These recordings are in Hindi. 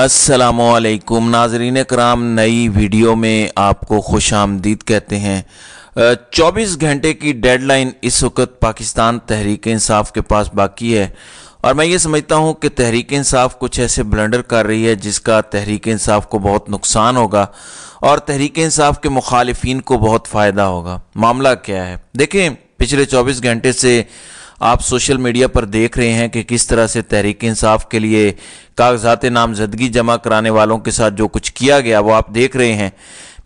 असलकुम नाजरीन कराम नई वीडियो में आपको खुश आमदीद कहते हैं चौबीस घंटे की डेडलाइन इस वक्त पाकिस्तान तहरीक इंसाफ के पास बाकी है और मैं ये समझता हूँ कि तहरीक इंसाफ कुछ ऐसे ब्लंडर कर रही है जिसका तहरीक इंसाफ को बहुत नुकसान होगा और तहरीक इंसाफ के मुखालफन को बहुत फ़ायदा होगा मामला क्या है देखें पिछले चौबीस घंटे से आप सोशल मीडिया पर देख रहे हैं कि किस तरह से तहरीक इंसाफ के लिए कागजात नामजदगी जमा कराने वालों के साथ जो कुछ किया गया वो आप देख रहे हैं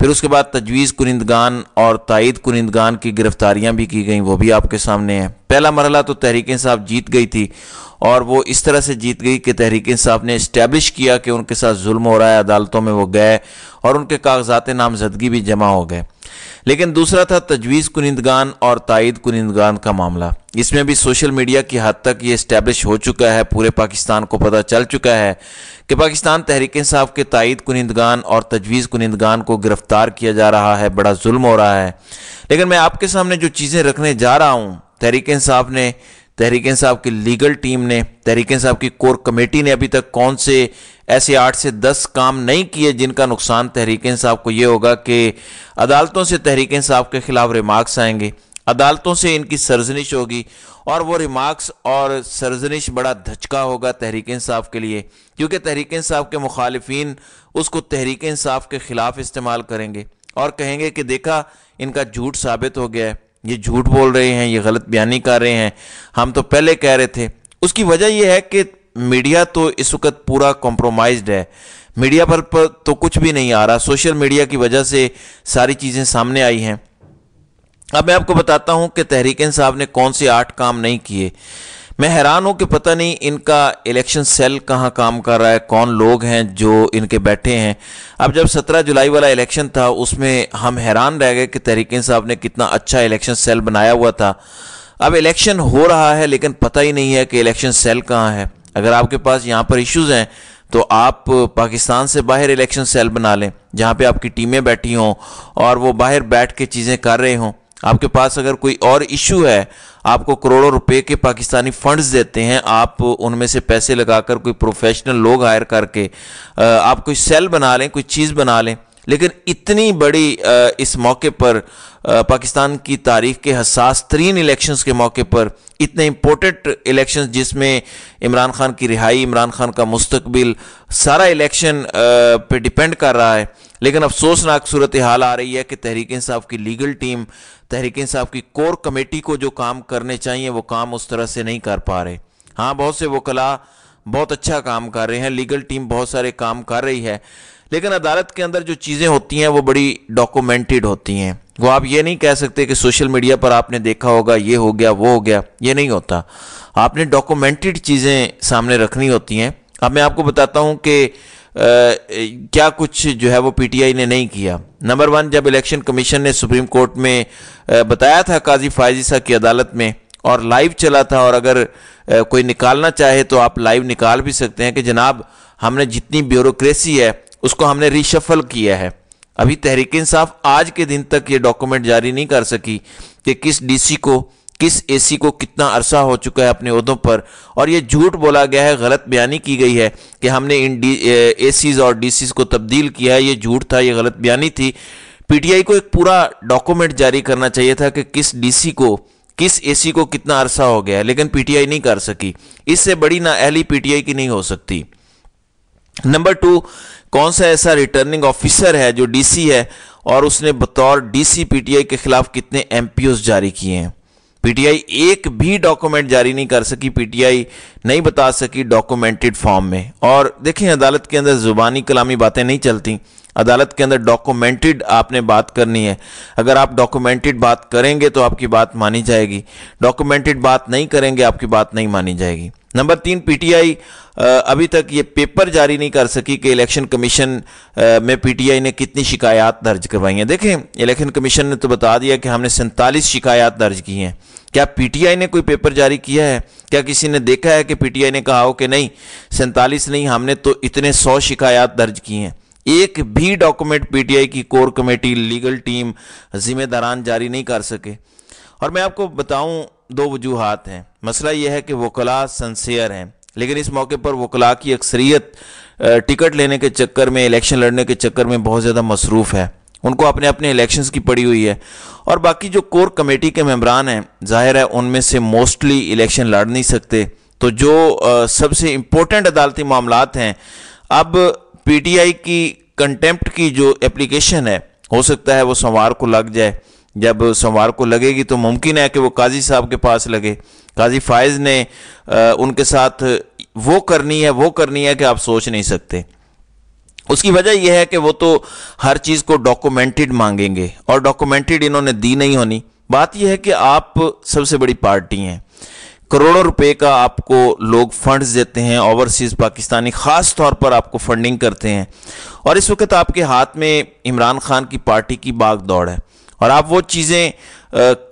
फिर उसके बाद तजवीज़ कुनिंदगान और तइद कुनिंदगान की गिरफ्तारियां भी की गई वो भी आपके सामने हैं पहला मरला तो तहरीक इंसाफ जीत गई थी और वो इस तरह से जीत गई कि तहरीक इंसाफ ने इस्टेब्लिश किया कि उनके साथ जुल्म हो रहा है अदालतों में वो गए और उनके कागजात नामजदगी भी जमा हो गए लेकिन दूसरा था तजवीज़ कुनिंदगान और तायद कुनिंदगान का मामला इसमें भी सोशल मीडिया की हद तक ये इस्टेब्लिश हो चुका है पूरे पाकिस्तान को पता चल चुका है कि पाकिस्तान तहरीक इंसाफ के तायद कुनिंदगान और तजवीज़ कुनिंदगान को गिरफ़्तार किया जा रहा है बड़ा जुल्म हो रहा है लेकिन मैं आपके सामने जो चीज़ें रखने जा रहा हूँ तहरीक इंसाफ ने तहरीक साहब की लीगल टीम ने तहरीक साहब की कोर कमेटी ने अभी तक कौन से ऐसे आठ से दस काम नहीं किए जिनका नुकसान तहरीक साहब को ये होगा कि अदालतों से तहरीक साहब के खिलाफ रिमार्क्स आएंगे अदालतों से इनकी सरजनिश होगी और वो रिमार्क्स और सरजनिश बड़ा धचका होगा तहरीक साहब के लिए क्योंकि तहरीक साहब के मुखालफन उसको तहरीक साहब के ख़िलाफ़ इस्तेमाल करेंगे और कहेंगे कि देखा इनका झूठ साबित हो गया है ये झूठ बोल रहे हैं ये गलत बयानी कर रहे हैं हम तो पहले कह रहे थे उसकी वजह यह है कि मीडिया तो इस वक्त पूरा कॉम्प्रोमाइज है मीडिया पर, पर तो कुछ भी नहीं आ रहा सोशल मीडिया की वजह से सारी चीज़ें सामने आई हैं अब मैं आपको बताता हूं कि तहरीक इंसाफ ने कौन से आठ काम नहीं किए मैं हैरान हूं कि पता नहीं इनका इलेक्शन सेल कहां काम कर रहा है कौन लोग हैं जो इनके बैठे हैं अब जब 17 जुलाई वाला इलेक्शन था उसमें हम हैरान रह गए कि तरीके साहब ने कितना अच्छा इलेक्शन सेल बनाया हुआ था अब इलेक्शन हो रहा है लेकिन पता ही नहीं है कि इलेक्शन सेल कहाँ है अगर आपके पास यहाँ पर इश्यूज़ हैं तो आप पाकिस्तान से बाहर इलेक्शन सेल बना लें जहाँ पे आपकी टीमें बैठी हों और वो बाहर बैठ के चीज़ें कर रहे हों आपके पास अगर कोई और इशू है आपको करोड़ों रुपए के पाकिस्तानी फंड्स देते हैं आप उनमें से पैसे लगाकर कोई प्रोफेशनल लोग हायर करके आप कोई सेल बना लें कोई चीज़ बना लें लेकिन इतनी बड़ी इस मौके पर पाकिस्तान की तारीख के हसास तरीन इलेक्शंस के मौके पर इतने इम्पोर्टेंट इलेक्शंस जिसमें इमरान खान की रिहाई इमरान खान का मुस्तबिल सारा इलेक्शन पे डिपेंड कर रहा है लेकिन अफसोसनाक सूरत हाल आ रही है कि तहरीक इंसाफ की लीगल टीम तहरीक इंसाफ की कोर कमेटी को जो काम करने चाहिए वो काम उस तरह से नहीं कर पा रहे हाँ बहुत से वकला बहुत अच्छा काम कर रहे हैं लीगल टीम बहुत सारे काम कर रही है लेकिन अदालत के अंदर जो चीज़ें होती हैं वो बड़ी डॉक्यूमेंटेड होती हैं वो आप ये नहीं कह सकते कि सोशल मीडिया पर आपने देखा होगा ये हो गया वो हो गया ये नहीं होता आपने डॉक्यूमेंटेड चीज़ें सामने रखनी होती हैं अब मैं आपको बताता हूँ कि क्या कुछ जो है वो पीटीआई ने नहीं किया नंबर वन जब इलेक्शन कमीशन ने सुप्रीम कोर्ट में बताया था काजी फायजी साहब की अदालत में और लाइव चला था और अगर कोई निकालना चाहे तो आप लाइव निकाल भी सकते हैं कि जनाब हमने जितनी ब्यूरोक्रेसी है उसको हमने रिशफल किया है अभी तहरीक इंसाफ आज के दिन तक ये डॉक्यूमेंट जारी नहीं कर सकी कि किस डीसी को किस एसी को कितना अरसा हो चुका है अपने उहदों पर और ये झूठ बोला गया है गलत बयानी की गई है कि हमने इन डी और डीसीज को तब्दील किया है ये झूठ था ये गलत बयानी थी पीटीआई को एक पूरा डॉक्यूमेंट जारी करना चाहिए था कि किस डीसी को किस एसी को कितना अरसा हो गया है लेकिन पीटीआई नहीं कर सकी इससे बड़ी ना अहली पीटीआई की नहीं हो सकती नंबर टू कौन सा ऐसा रिटर्निंग ऑफिसर है जो डीसी है और उसने बतौर डीसी पीटीआई के खिलाफ कितने एमपीओस जारी किए हैं पीटीआई एक भी डॉक्यूमेंट जारी नहीं कर सकी पीटीआई नहीं बता सकी डॉक्यूमेंटेड फॉर्म में और देखिए अदालत के अंदर ज़ुबानी कलामी बातें नहीं चलती अदालत के अंदर डॉक्यूमेंटेड आपने बात करनी है अगर आप डॉक्यूमेंटेड बात करेंगे तो आपकी बात मानी जाएगी डॉक्यूमेंटेड बात नहीं करेंगे आपकी बात नहीं मानी जाएगी नंबर तीन पीटीआई अभी तक ये पेपर जारी नहीं कर सकी कि इलेक्शन कमीशन में पीटीआई ने कितनी शिकायत दर्ज करवाई हैं देखें इलेक्शन कमीशन ने तो बता दिया कि हमने सैंतालीस शिकायत दर्ज की हैं क्या पीटीआई ने कोई पेपर जारी किया है क्या किसी ने देखा है कि पीटीआई ने कहा हो कि नहीं सैंतालीस नहीं हमने तो इतने सौ शिकायत दर्ज की हैं एक भी डॉक्यूमेंट पीटीआई की कोर कमेटी लीगल टीम जिम्मेदारान जारी नहीं कर सके और मैं आपको बताऊं दो वजूहत हैं मसला यह है कि वकला सन्सियर हैं लेकिन इस मौके पर वकला की अक्सरियत टिकट लेने के चक्कर में इलेक्शन लड़ने के चक्कर में बहुत ज़्यादा मसरूफ़ है उनको अपने अपने इलेक्शंस की पड़ी हुई है और बाकी जो कोर कमेटी के मेम्बरान हैं जाहिर है उनमें से मोस्टली इलेक्शन लड़ नहीं सकते तो जो सबसे इम्पोर्टेंट अदालती मामला हैं अब पीटीआई की कंटेम्प्ट की जो एप्लीकेशन है हो सकता है वो सोमवार को लग जाए जब सोमवार को लगेगी तो मुमकिन है कि वो काजी साहब के पास लगे काजी फायज ने आ, उनके साथ वो करनी है वो करनी है कि आप सोच नहीं सकते उसकी वजह यह है कि वो तो हर चीज़ को डॉक्यूमेंटेड मांगेंगे और डॉक्यूमेंटेड इन्होंने दी नहीं होनी बात यह है कि आप सबसे बड़ी पार्टी हैं करोड़ों रुपए का आपको लोग फंड्स देते हैं ओवरसीज़ पाकिस्तानी ख़ास तौर पर आपको फंडिंग करते हैं और इस वक्त आपके हाथ में इमरान खान की पार्टी की बाग दौड़ है और आप वो चीज़ें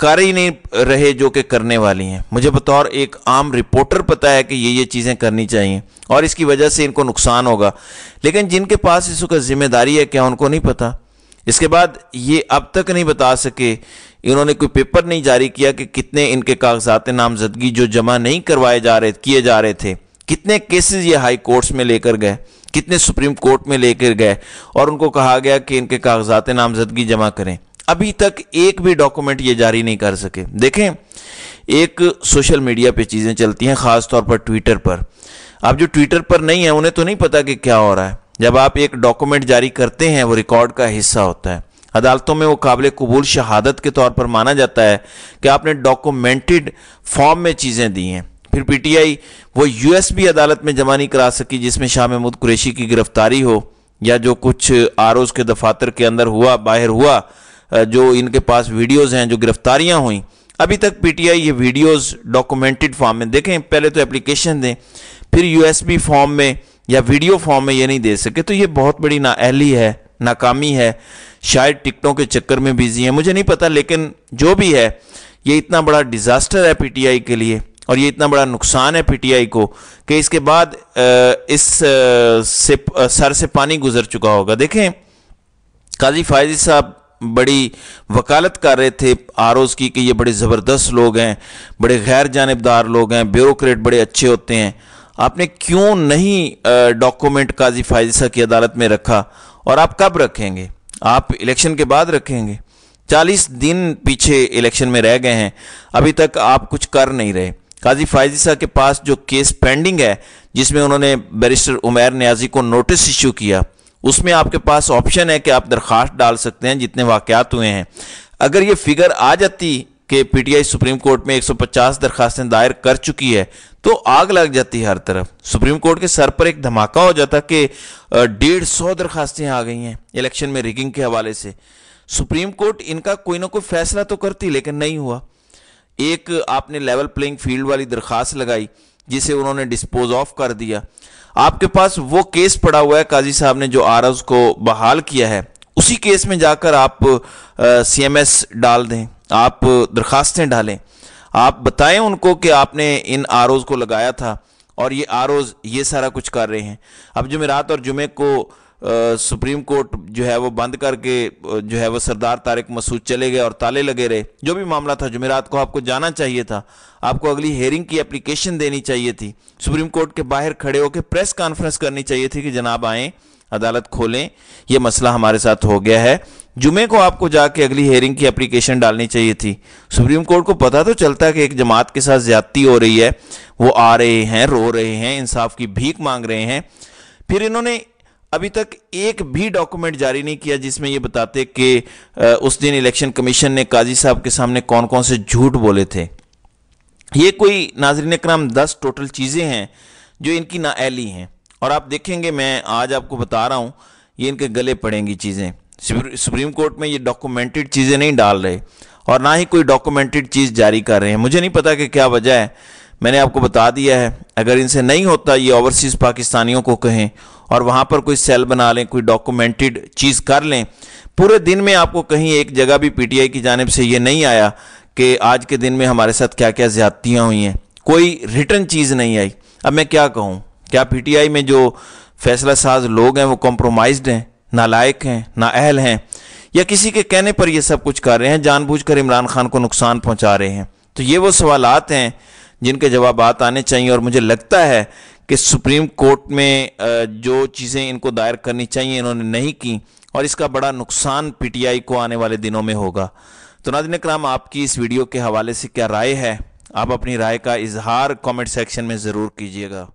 कर ही नहीं रहे जो कि करने वाली हैं मुझे बतौर एक आम रिपोर्टर पता है कि ये ये चीज़ें करनी चाहिए और इसकी वजह से इनको नुकसान होगा लेकिन जिनके पास इस वक्त जिम्मेदारी है क्या उनको नहीं पता इसके बाद ये अब तक नहीं बता सके इन्होंने कोई पेपर नहीं जारी किया कि कितने इनके कागजात नामजदगी जो जमा नहीं करवाए जा रहे किए जा रहे थे कितने केसेस ये हाई कोर्ट्स में लेकर गए कितने सुप्रीम कोर्ट में लेकर गए और उनको कहा गया कि इनके कागजात नामजदगी जमा करें अभी तक एक भी डॉक्यूमेंट ये जारी नहीं कर सके देखें एक सोशल मीडिया पे चीज़ें चलती हैं ख़ास तौर पर ट्विटर पर आप जो ट्विटर पर नहीं है उन्हें तो नहीं पता कि क्या हो रहा है जब आप एक डॉक्यूमेंट जारी करते हैं वो रिकॉर्ड का हिस्सा होता है अदालतों में वो काबिल कबूल शहादत के तौर पर माना जाता है कि आपने डॉक्यूमेंटेड फॉर्म में चीज़ें दी हैं फिर पीटीआई वो यूएसबी अदालत में जमा नहीं करा सकी जिसमें शाह महमूद कुरेशी की गिरफ्तारी हो या जो कुछ आर के दफातर के अंदर हुआ बाहर हुआ जो इनके पास वीडियोज़ हैं जो गिरफ्तारियाँ हुई अभी तक पीटीआई ये वीडियोस डॉक्यूमेंटेड फॉर्म में देखें पहले तो एप्लीकेशन दें फिर यूएसबी फॉर्म में या वीडियो फॉर्म में ये नहीं दे सके तो ये बहुत बड़ी नाअहली है नाकामी है शायद टिकटों के चक्कर में बिजी है मुझे नहीं पता लेकिन जो भी है ये इतना बड़ा डिज़ास्टर है पीटीआई के लिए और ये इतना बड़ा नुकसान है पीटीआई को कि इसके बाद इस से सर से पानी गुजर चुका होगा देखें काजी फायजी साहब बड़ी वकालत कर रहे थे आरोज़ की कि ये बड़े ज़बरदस्त लोग हैं बड़े गैर जानबदार लोग हैं ब्यूरोक्रेट बड़े अच्छे होते हैं आपने क्यों नहीं डॉक्यूमेंट काजी फायसा की अदालत में रखा और आप कब रखेंगे आप इलेक्शन के बाद रखेंगे चालीस दिन पीछे इलेक्शन में रह गए हैं अभी तक आप कुछ कर नहीं रहे काजी फायजिसा के पास जो केस पेंडिंग है जिसमें उन्होंने बैरिस्टर उमैर न्याजी को नोटिस इशू किया उसमें आपके पास ऑप्शन है कि आप दरख्वास्त डाल सकते हैं जितने वाकत हुए हैं अगर ये फिगर आ जाती कि पीटीआई सुप्रीम कोर्ट में 150 दरखास्तें दायर कर चुकी है तो आग लग जाती है हर तरफ सुप्रीम कोर्ट के सर पर एक धमाका हो जाता कि डेढ़ सौ दरखास्तें आ गई हैं इलेक्शन में रिगिंग के हवाले से सुप्रीम कोर्ट इनका कोई ना कोई फैसला तो करती लेकिन नहीं हुआ एक आपने लेवल प्लेइंग फील्ड वाली दरखास्त लगाई जिसे उन्होंने डिस्पोज ऑफ कर दिया आपके पास वो केस पड़ा हुआ है काजी साहब ने जो आर को बहाल किया है उसी केस में जाकर आप सी एम एस डाल दें आप दरखास्तें डालें आप बताएं उनको कि आपने इन आर को लगाया था और ये आर ये सारा कुछ कर रहे हैं अब जुमेरात और जुमे को सुप्रीम कोर्ट जो है वो बंद करके जो है वो सरदार तारिक मसूद चले गए और ताले लगे रहे जो भी मामला था जुमेरात को आपको जाना चाहिए था आपको अगली हेयरिंग की एप्लीकेशन देनी चाहिए थी सुप्रीम कोर्ट के बाहर खड़े होकर प्रेस कॉन्फ्रेंस करनी चाहिए थी कि जनाब आएँ अदालत खोलें यह मसला हमारे साथ हो गया है जुमे को आपको जाके अगली हेयरिंग की एप्लीकेशन डालनी चाहिए थी सुप्रीम कोर्ट को पता तो चलता है कि एक जमात के साथ ज्यादती हो रही है वो आ रहे हैं रो रहे हैं इंसाफ की भीख मांग रहे हैं फिर इन्होंने अभी तक एक भी डॉक्यूमेंट जारी नहीं किया जिसमें यह बताते कि उस दिन इलेक्शन कमीशन ने काजी साहब के सामने कौन कौन से झूठ बोले थे ये कोई नाजरीन कराम दस टोटल चीज़ें हैं जो इनकी नाअली हैं और आप देखेंगे मैं आज आपको बता रहा हूँ ये इनके गले पड़ेंगी चीज़ें सुप्रीम कोर्ट में ये डॉक्यूमेंटेड चीज़ें नहीं डाल रहे और ना ही कोई डॉक्यूमेंटेड चीज़ जारी कर रहे हैं मुझे नहीं पता कि क्या वजह है मैंने आपको बता दिया है अगर इनसे नहीं होता ये ओवरसीज़ पाकिस्तानियों को कहें और वहाँ पर कोई सेल बना लें कोई डॉक्यूमेंटेड चीज़ कर लें पूरे दिन में आपको कहीं एक जगह भी पीटीआई की जानब से ये नहीं आया कि आज के दिन में हमारे साथ क्या क्या ज्यादतियाँ हुई हैं कोई रिटर्न चीज़ नहीं आई अब मैं क्या कहूँ क्या पी में जो फैसला साज लोग हैं वो कॉम्प्रोमाइज हैं नालायक हैं ना अहल हैं या किसी के कहने पर यह सब कुछ कर रहे हैं जानबूझकर इमरान खान को नुकसान पहुंचा रहे हैं तो ये वो सवालत हैं जिनके जवाब आने चाहिए और मुझे लगता है कि सुप्रीम कोर्ट में जो चीज़ें इनको दायर करनी चाहिए इन्होंने नहीं की और इसका बड़ा नुकसान पीटीआई को आने वाले दिनों में होगा तो नादिन कराम आपकी इस वीडियो के हवाले से क्या राय है आप अपनी राय का इजहार कमेंट सेक्शन में ज़रूर कीजिएगा